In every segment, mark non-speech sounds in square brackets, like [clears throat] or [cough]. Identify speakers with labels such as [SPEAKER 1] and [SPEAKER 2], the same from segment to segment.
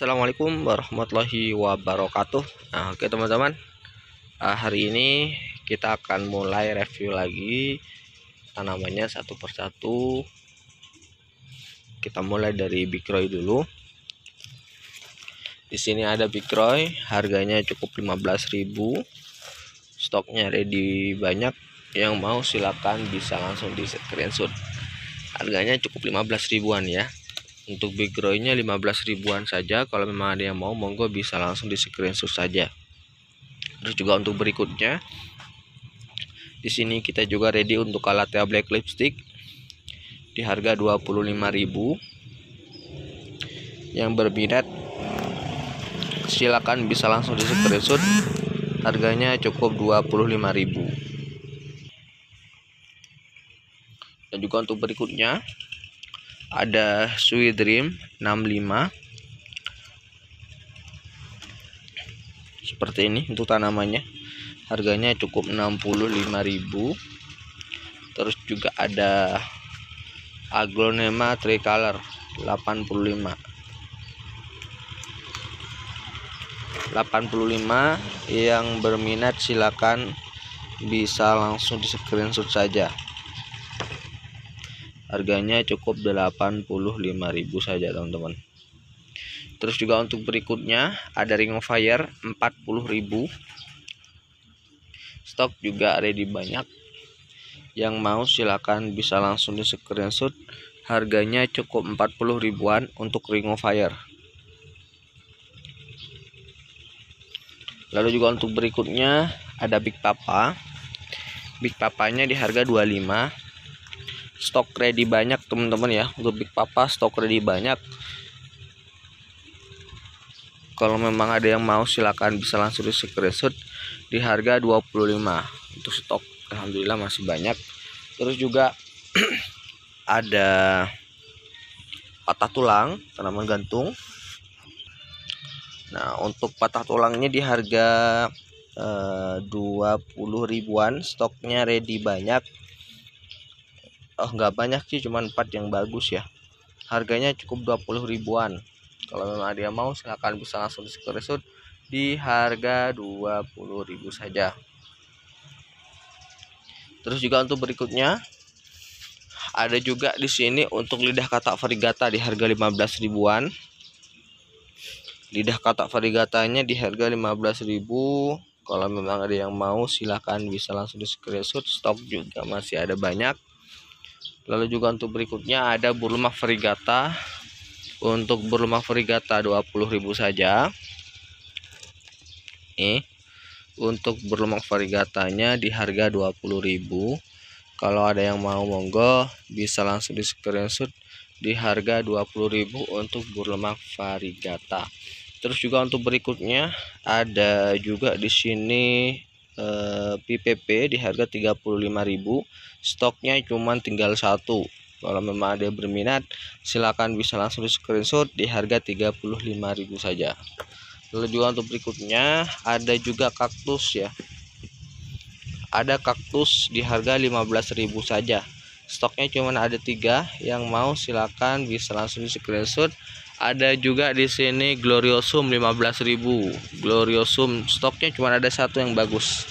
[SPEAKER 1] Assalamualaikum warahmatullahi wabarakatuh nah, Oke teman-teman uh, Hari ini kita akan mulai review lagi Tanamannya satu persatu Kita mulai dari Bikroy dulu di sini ada Bikroy Harganya cukup 15000 Stoknya ready banyak Yang mau silakan bisa langsung di screenshot Harganya cukup 15 ribuan ya untuk big Bigroinnya 15 ribuan saja. Kalau memang ada yang mau monggo bisa langsung di screenshot saja. Terus juga untuk berikutnya di sini kita juga ready untuk Calathea Black Lipstick di harga ribu Yang berminat silakan bisa langsung di screenshot. Harganya cukup ribu Dan juga untuk berikutnya ada Sweet Dream 65 seperti ini untuk tanamannya harganya cukup 65.000 terus juga ada aglonema tricolor 85 85 yang berminat silakan bisa langsung di screenshot saja harganya cukup 85.000 saja teman-teman terus juga untuk berikutnya ada ring of fire 40.000 stok juga ready banyak yang mau silahkan bisa langsung di screenshot harganya cukup 40 ribuan untuk ring of fire lalu juga untuk berikutnya ada big papa big papanya di harga 25 stok ready banyak teman-teman ya untuk Big Papa stok ready banyak kalau memang ada yang mau silahkan bisa langsung di screenshot di harga 25 untuk stok Alhamdulillah masih banyak terus juga [clears throat] ada patah tulang tanaman gantung nah untuk patah tulangnya di harga eh, 20 ribuan stoknya ready banyak oh nggak banyak sih cuman empat yang bagus ya harganya cukup 20 ribuan kalau memang ada yang mau silahkan bisa langsung di screenshot di harga 20 ribu saja terus juga untuk berikutnya ada juga di sini untuk lidah katak varigata di harga 15 ribuan lidah katak varigatanya di harga 15 ribu kalau memang ada yang mau silahkan bisa langsung di screenshot stok juga masih ada banyak lalu juga untuk berikutnya ada burluma frigata untuk burluma frigata 20.000 saja nih untuk burluma frigatanya di harga 20.000 kalau ada yang mau monggo bisa langsung di screenshot di harga 20.000 untuk burluma frigata. terus juga untuk berikutnya ada juga di sini PPP eh, di harga 35.000 stoknya cuman tinggal satu kalau memang ada yang berminat silahkan bisa langsung di screenshot di harga 35.000 saja lalu juga untuk berikutnya ada juga kaktus ya ada kaktus di harga 15.000 saja stoknya cuman ada tiga yang mau silahkan bisa langsung di screenshot ada juga di sini Gloriosum 15.000 Gloriosum stoknya cuma ada satu yang bagus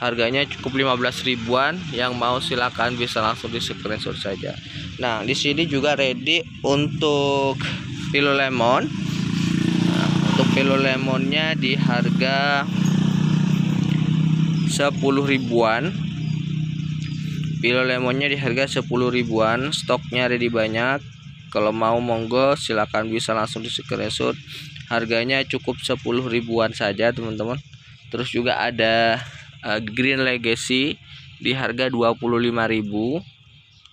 [SPEAKER 1] harganya cukup 15 ribuan yang mau silakan bisa langsung di screenshot saja nah di sini juga ready untuk pilo lemon nah, untuk pilo lemonnya di harga 10 ribuan pilo lemonnya di harga 10 ribuan stoknya ready banyak kalau mau monggo silahkan bisa langsung di screenshot harganya cukup 10 ribuan saja teman-teman terus juga ada uh, Green Legacy di harga 25.000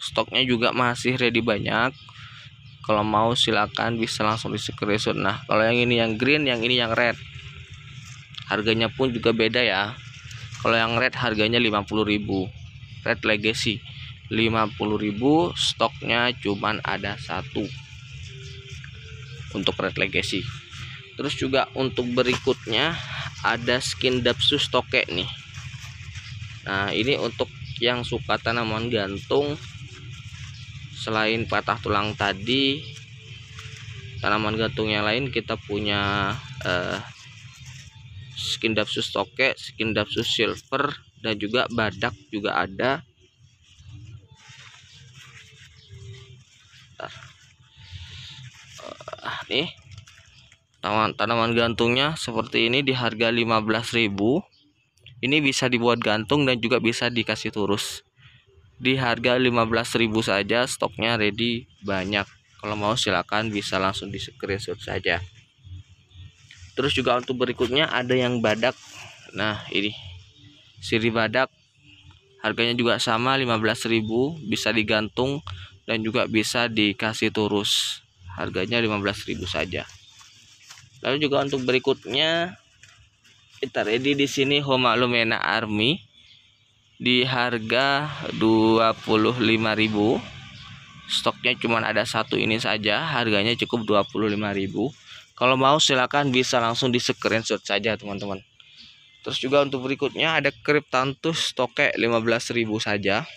[SPEAKER 1] stoknya juga masih ready banyak kalau mau silahkan bisa langsung di screenshot nah kalau yang ini yang green yang ini yang red harganya pun juga beda ya kalau yang red harganya 50.000 red legacy 50.000 stoknya cuman ada satu untuk red legacy terus juga untuk berikutnya ada skin dapsus Stoke nih nah ini untuk yang suka tanaman gantung selain patah tulang tadi tanaman gantung yang lain kita punya eh, skin dapsus Stoke skin dapsus silver dan juga badak juga ada ini tanaman tanaman gantungnya seperti ini di harga 15.000 ini bisa dibuat gantung dan juga bisa dikasih turus di harga 15.000 saja stoknya ready banyak kalau mau silakan bisa langsung di screenshot saja terus juga untuk berikutnya ada yang badak nah ini siri badak harganya juga sama 15.000 bisa digantung dan juga bisa dikasih turus harganya 15.000 saja lalu juga untuk berikutnya kita ready di sini Homa Lumena Army di harga 25.000 stoknya cuma ada satu ini saja harganya cukup 25.000 kalau mau silakan bisa langsung di screenshot saja teman-teman terus juga untuk berikutnya ada Cryptantus stoknya 15.000 saja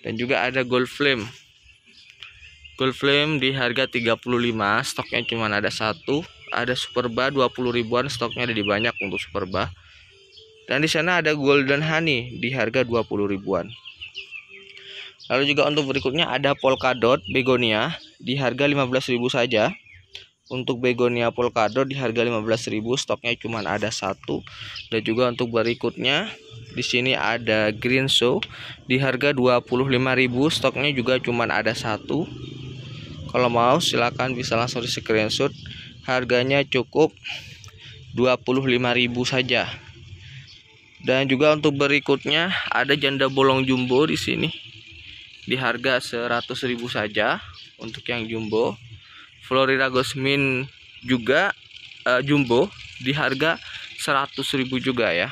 [SPEAKER 1] dan juga ada Gold Flame Cool Flame di harga 35, stoknya cuma ada satu. Ada Superba 20 ribuan, stoknya ada di banyak untuk Superba. Dan di sana ada Golden Honey di harga 20 ribuan. Lalu juga untuk berikutnya ada Polkadot Begonia di harga 15.000 saja. Untuk Begonia Polkadot di harga 15.000, stoknya cuma ada satu. Dan juga untuk berikutnya di sini ada Green Show di harga 25.000, stoknya juga cuma ada satu kalau mau silahkan bisa langsung di screenshot harganya cukup 25.000 saja dan juga untuk berikutnya ada janda bolong jumbo di sini di harga 100.000 saja untuk yang jumbo Florida Gosmin juga uh, jumbo di harga 100.000 juga ya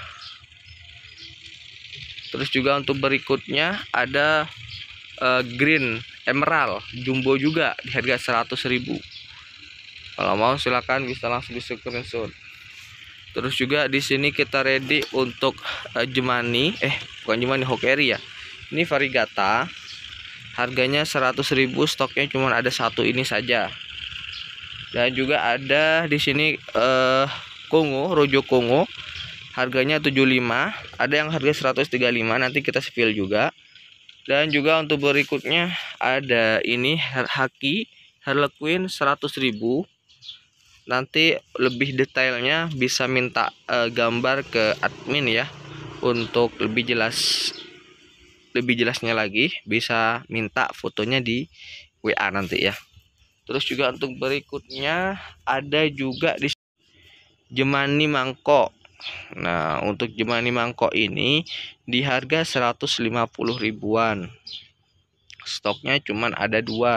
[SPEAKER 1] terus juga untuk berikutnya ada uh, green emerald jumbo juga di harga 100.000 kalau mau silahkan bisa langsung di screenshot terus juga di sini kita ready untuk uh, jemani eh bukan jemani hokeri ya ini varigata harganya 100.000 stoknya cuma ada satu ini saja dan juga ada di sini eh, kongo rojo kongo harganya 75 ada yang harga 135 nanti kita spill juga dan juga untuk berikutnya ada ini haki Harlequin 100.000 nanti lebih detailnya bisa minta uh, gambar ke admin ya untuk lebih jelas lebih jelasnya lagi bisa minta fotonya di WA nanti ya terus juga untuk berikutnya ada juga di Jemani Mangkok Nah, untuk jemaah ini mangkok ini di harga 150 ribuan. Stoknya cuma ada dua.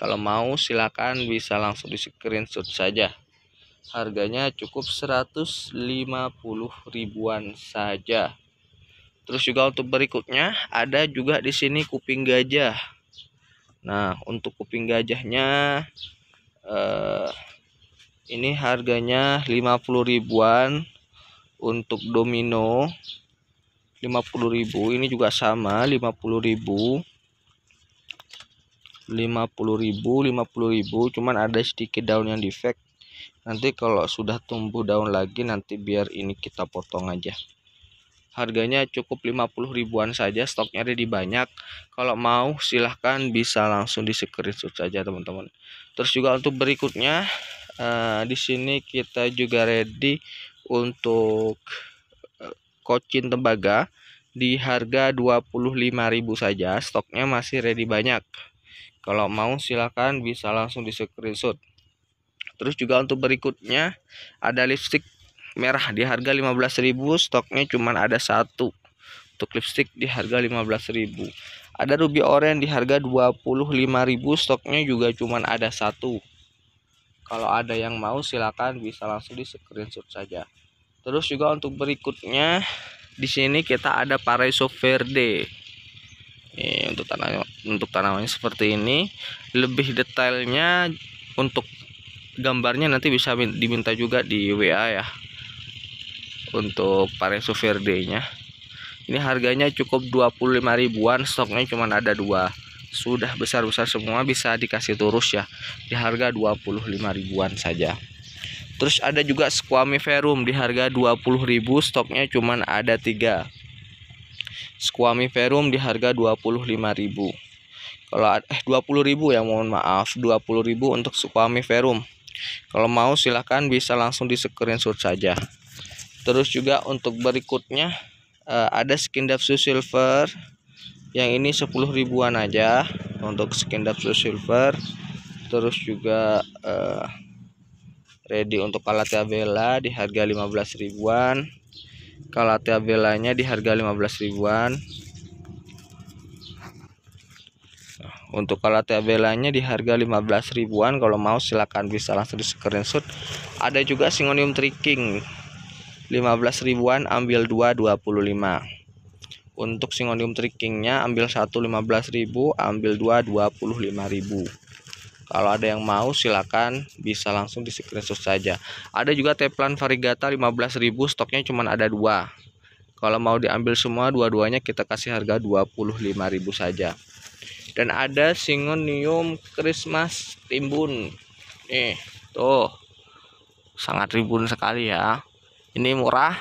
[SPEAKER 1] Kalau mau silakan bisa langsung di screenshot saja. Harganya cukup 150 ribuan saja. Terus juga untuk berikutnya ada juga di sini kuping gajah. Nah, untuk kuping gajahnya eh ini harganya 50 ribuan untuk domino 50.000 ini juga sama 50.000 50.000 50.000 cuman ada sedikit daun yang defect nanti kalau sudah tumbuh daun lagi nanti biar ini kita potong aja harganya cukup 50 ribuan saja stoknya ada di banyak kalau mau silahkan bisa langsung di screenshot saja teman-teman terus juga untuk berikutnya uh, di sini kita juga ready untuk eh, kocin tembaga di harga 25.000 saja stoknya masih ready banyak kalau mau silahkan bisa langsung di screenshot terus juga untuk berikutnya ada lipstick merah di harga 15.000 stoknya cuma ada satu untuk lipstick di harga 15.000 ada ruby orange di harga 25.000 stoknya juga cuma ada satu kalau ada yang mau silakan bisa langsung di screenshot saja. Terus juga untuk berikutnya di sini kita ada Paraiso Verde. Ini untuk tanamannya untuk tanamannya seperti ini. Lebih detailnya untuk gambarnya nanti bisa diminta juga di WA ya. Untuk Paraiso Verde-nya. Ini harganya cukup 25 ribuan, stoknya cuma ada dua sudah besar-besar semua bisa dikasih turus ya di harga 25 ribuan saja terus ada juga squamiferum di harga 20 ribu stoknya cuman ada tiga squamiferum di harga 25 ribu kalau eh 20 ribu ya mohon maaf 20 ribu untuk squamiferum kalau mau silahkan bisa langsung di screenshot saja terus juga untuk berikutnya eh, ada skindapsu silver yang ini 10 ribuan aja untuk skin Dapsu silver terus juga uh, ready untuk kalatea bella di harga 15 ribuan kalatea bellanya di harga 15 ribuan untuk kalatea bellanya di harga 15 ribuan kalau mau silahkan bisa langsung di screenshot ada juga singonium tricking 15 ribuan ambil 225 25 untuk singonium trickingnya ambil satu 15.000 ambil dua 25.000 kalau ada yang mau silakan bisa langsung di screenshot saja ada juga teplan varigata 15.000 stoknya cuma ada dua kalau mau diambil semua dua-duanya kita kasih harga 25.000 saja dan ada singonium Christmas timbun nih tuh sangat ribun sekali ya ini murah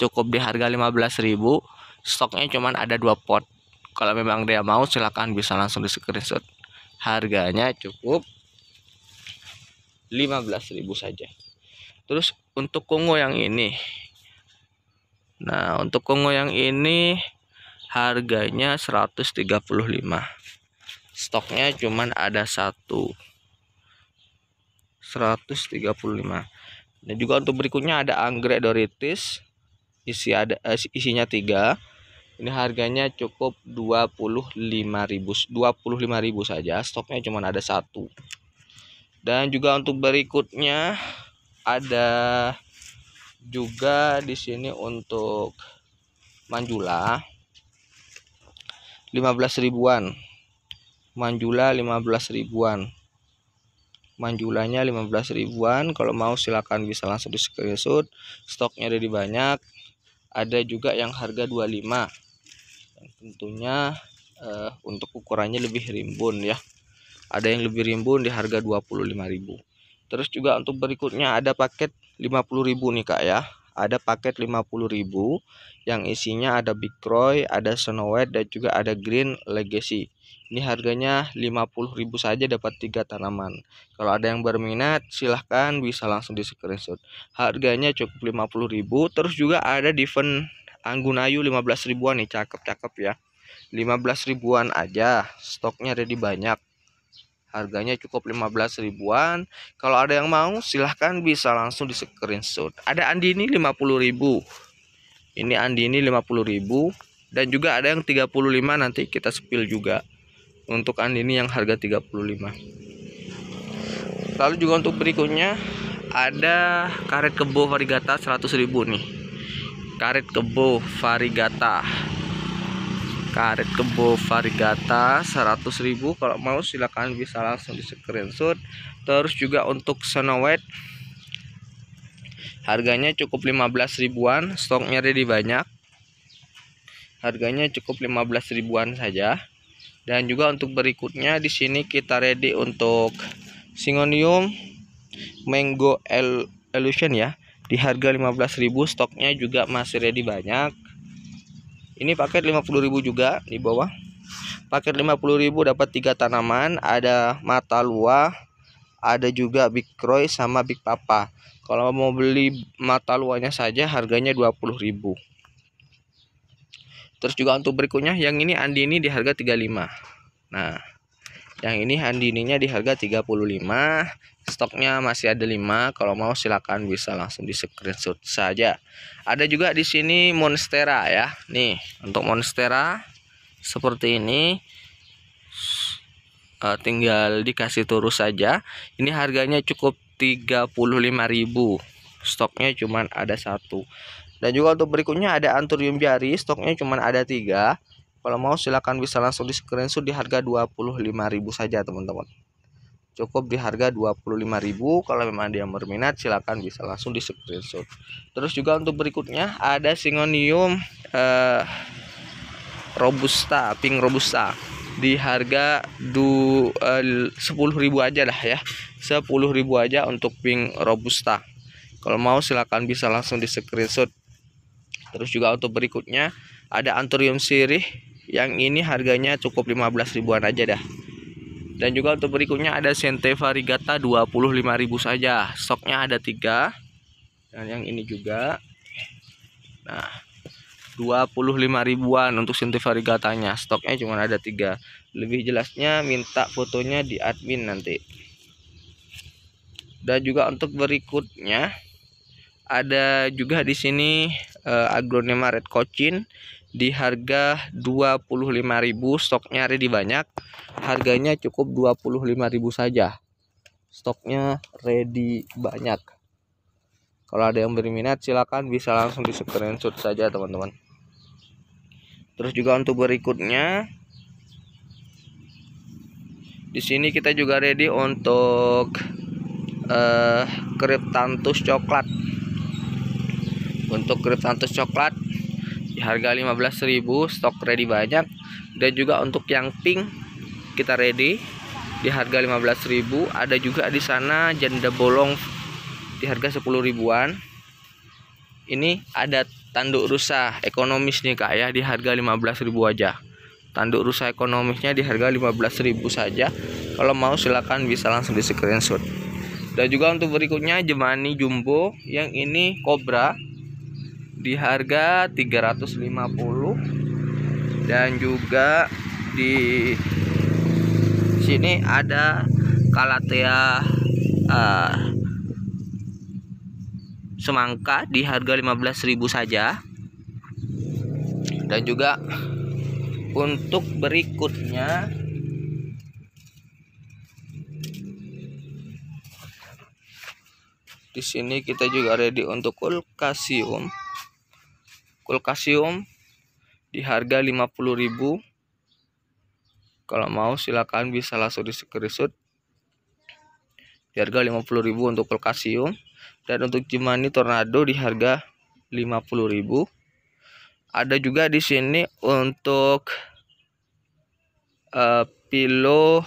[SPEAKER 1] cukup di harga 15.000 stoknya cuman ada dua pot kalau memang dia mau silahkan bisa langsung di screenshot harganya cukup 15.000 saja terus untuk kongo yang ini nah untuk kongo yang ini harganya 135 stoknya cuman ada satu 135 dan juga untuk berikutnya ada anggrek doritis isi ada eh, isinya tiga ini harganya cukup 25.000 25.000 saja stoknya cuma ada satu dan juga untuk berikutnya ada juga di sini untuk manjula 15 ribuan manjula 15 ribuan manjulanya 15 ribuan kalau mau silahkan bisa langsung di screenshot stoknya ada di banyak ada juga yang harga 25 yang tentunya uh, untuk ukurannya lebih rimbun ya ada yang lebih rimbun di harga 25.000 terus juga untuk berikutnya ada paket 50.000 nih kak ya ada paket 50.000 yang isinya ada Big Roy, ada Snow White dan juga ada Green Legacy. Ini harganya 50.000 saja dapat 3 tanaman. Kalau ada yang berminat silahkan bisa langsung di screenshot. Harganya cukup 50.000 terus juga ada different Anggun Ayu 15 ribuan nih, cakep-cakep ya. 15 ribuan aja, stoknya ada di banyak. Harganya cukup 15 ribuan. Kalau ada yang mau silahkan bisa langsung di screenshot. Ada Andini 50 ribu. Ini Andini 50 ribu. Dan juga ada yang 35 nanti kita spill juga. Untuk Andini yang harga 35. Lalu juga untuk berikutnya ada karet kebo varigata 100 ribu nih karet kebo varigata karet kebo varigata 100.000 kalau mau silahkan bisa langsung di screenshot terus juga untuk senowet harganya cukup 15 ribuan stoknya ready banyak harganya cukup 15 ribuan saja dan juga untuk berikutnya di sini kita ready untuk singonium mango illusion ya di harga 15.000 stoknya juga masih ready banyak ini paket 50.000 juga di bawah paket 50.000 dapat tiga tanaman ada mata luar, ada juga Big Croy sama Big Papa kalau mau beli mata luarnya saja harganya 20.000 terus juga untuk berikutnya yang ini Andini di harga 35 nah yang ini handininya di harga 35 Stoknya masih ada 5, kalau mau silahkan bisa langsung di screenshot saja. Ada juga di sini Monstera ya. Nih, untuk Monstera seperti ini e, tinggal dikasih turus saja. Ini harganya cukup 35.000. Stoknya cuman ada satu. Dan juga untuk berikutnya ada Anturium Jari, stoknya cuman ada tiga. Kalau mau silahkan bisa langsung di screenshot di harga 25.000 saja, teman-teman cukup di harga 25.000 kalau memang ada yang berminat silahkan bisa langsung di screenshot terus juga untuk berikutnya ada singonium eh, robusta pink robusta di harga du eh, sepuluh ribu aja lah ya 10.000 aja untuk pink robusta kalau mau silahkan bisa langsung di screenshot terus juga untuk berikutnya ada anturium sirih yang ini harganya cukup 15 ribuan aja dah dan juga untuk berikutnya ada Sente Varigata 25.000 saja stoknya ada tiga dan yang ini juga nah 25 ribuan untuk Sente Varigatanya stoknya cuma ada tiga lebih jelasnya minta fotonya di admin nanti dan juga untuk berikutnya ada juga di sini uh, agronema red cochin di harga 25.000 stoknya ready banyak harganya cukup 25.000 saja stoknya ready banyak kalau ada yang berminat silahkan bisa langsung di screenshot saja teman-teman terus juga untuk berikutnya di sini kita juga ready untuk uh, eh, kriptantus coklat untuk kriptantus coklat harga 15.000 stok ready banyak dan juga untuk yang pink kita ready di harga 15.000 ada juga di sana janda bolong di harga 10 ribuan ini ada tanduk rusa ekonomis nih kak ya di harga 15.000 aja tanduk rusa ekonomisnya di harga 15.000 saja kalau mau silahkan bisa langsung di screenshot dan juga untuk berikutnya jemani jumbo yang ini kobra di harga 350 dan juga di sini ada Kalatea uh, semangka di harga 15.000 saja dan juga untuk berikutnya di sini kita juga ready untuk kulkasium kulkasium di harga 50000 kalau mau silakan bisa langsung di screenshot di harga 50000 untuk kulkasium dan untuk jemani tornado di harga 50000 ada juga di sini untuk uh, pilo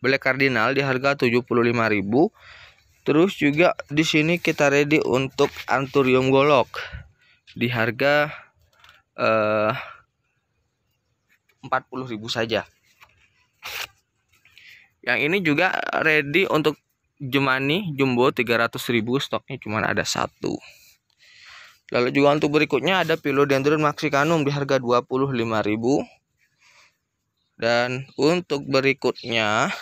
[SPEAKER 1] black cardinal di harga 75000 terus juga di sini kita ready untuk anturium golok di harga eh, ribu saja. Yang ini juga ready untuk Jemani Jumbo ribu stoknya cuma ada satu. Lalu juga untuk berikutnya ada Philodendron maxicanum di harga ribu. Dan untuk berikutnya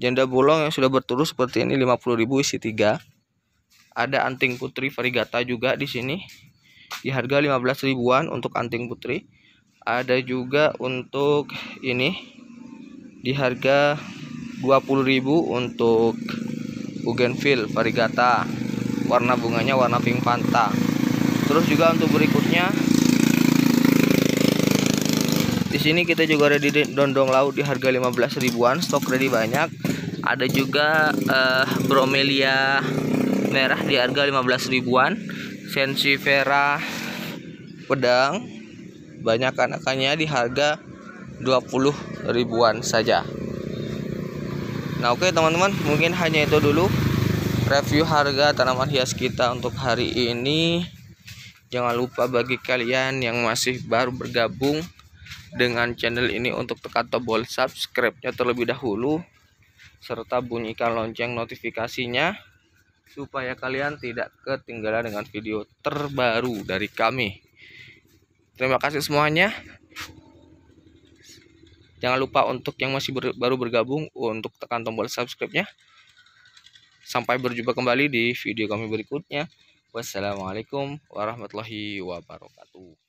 [SPEAKER 1] janda bolong yang sudah berturut seperti ini ribu isi tiga. ada anting putri varigata juga di sini di harga 15 ribuan untuk anting putri ada juga untuk ini di harga 20.000 untuk Bougainville varigata warna bunganya warna pink panta terus juga untuk berikutnya di sini kita juga ada di dondong laut di harga 15 ribuan stok ready banyak ada juga uh, bromelia merah di harga 15 ribuan Sensi Vera pedang banyak anakannya di harga 20 ribuan saja nah oke okay, teman-teman mungkin hanya itu dulu review harga tanaman hias kita untuk hari ini jangan lupa bagi kalian yang masih baru bergabung dengan channel ini untuk tekan tombol subscribe-nya terlebih dahulu serta bunyikan lonceng notifikasinya supaya kalian tidak ketinggalan dengan video terbaru dari kami. Terima kasih semuanya. Jangan lupa untuk yang masih ber, baru bergabung untuk tekan tombol subscribe-nya. Sampai berjumpa kembali di video kami berikutnya. Wassalamualaikum warahmatullahi wabarakatuh.